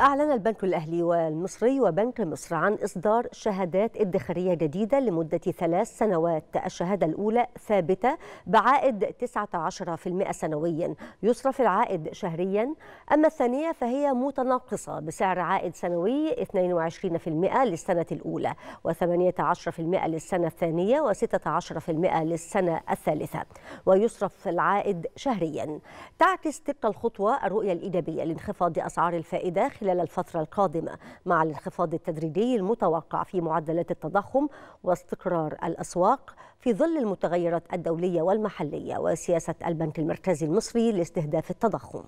أعلن البنك الأهلي والمصري وبنك مصر عن إصدار شهادات ادخارية جديدة لمدة ثلاث سنوات الشهادة الأولى ثابتة بعائد 19% سنويا يصرف العائد شهريا أما الثانية فهي متناقصة بسعر عائد سنوي 22% للسنة الأولى و18% للسنة الثانية و16% للسنة الثالثة ويصرف العائد شهريا تعكس تلك الخطوة الرؤية الإيجابية لانخفاض أسعار الفائدة خلال خلال الفترة القادمة مع الانخفاض التدريجي المتوقع في معدلات التضخم واستقرار الأسواق في ظل المتغيرات الدولية والمحلية وسياسة البنك المركزي المصري لاستهداف التضخم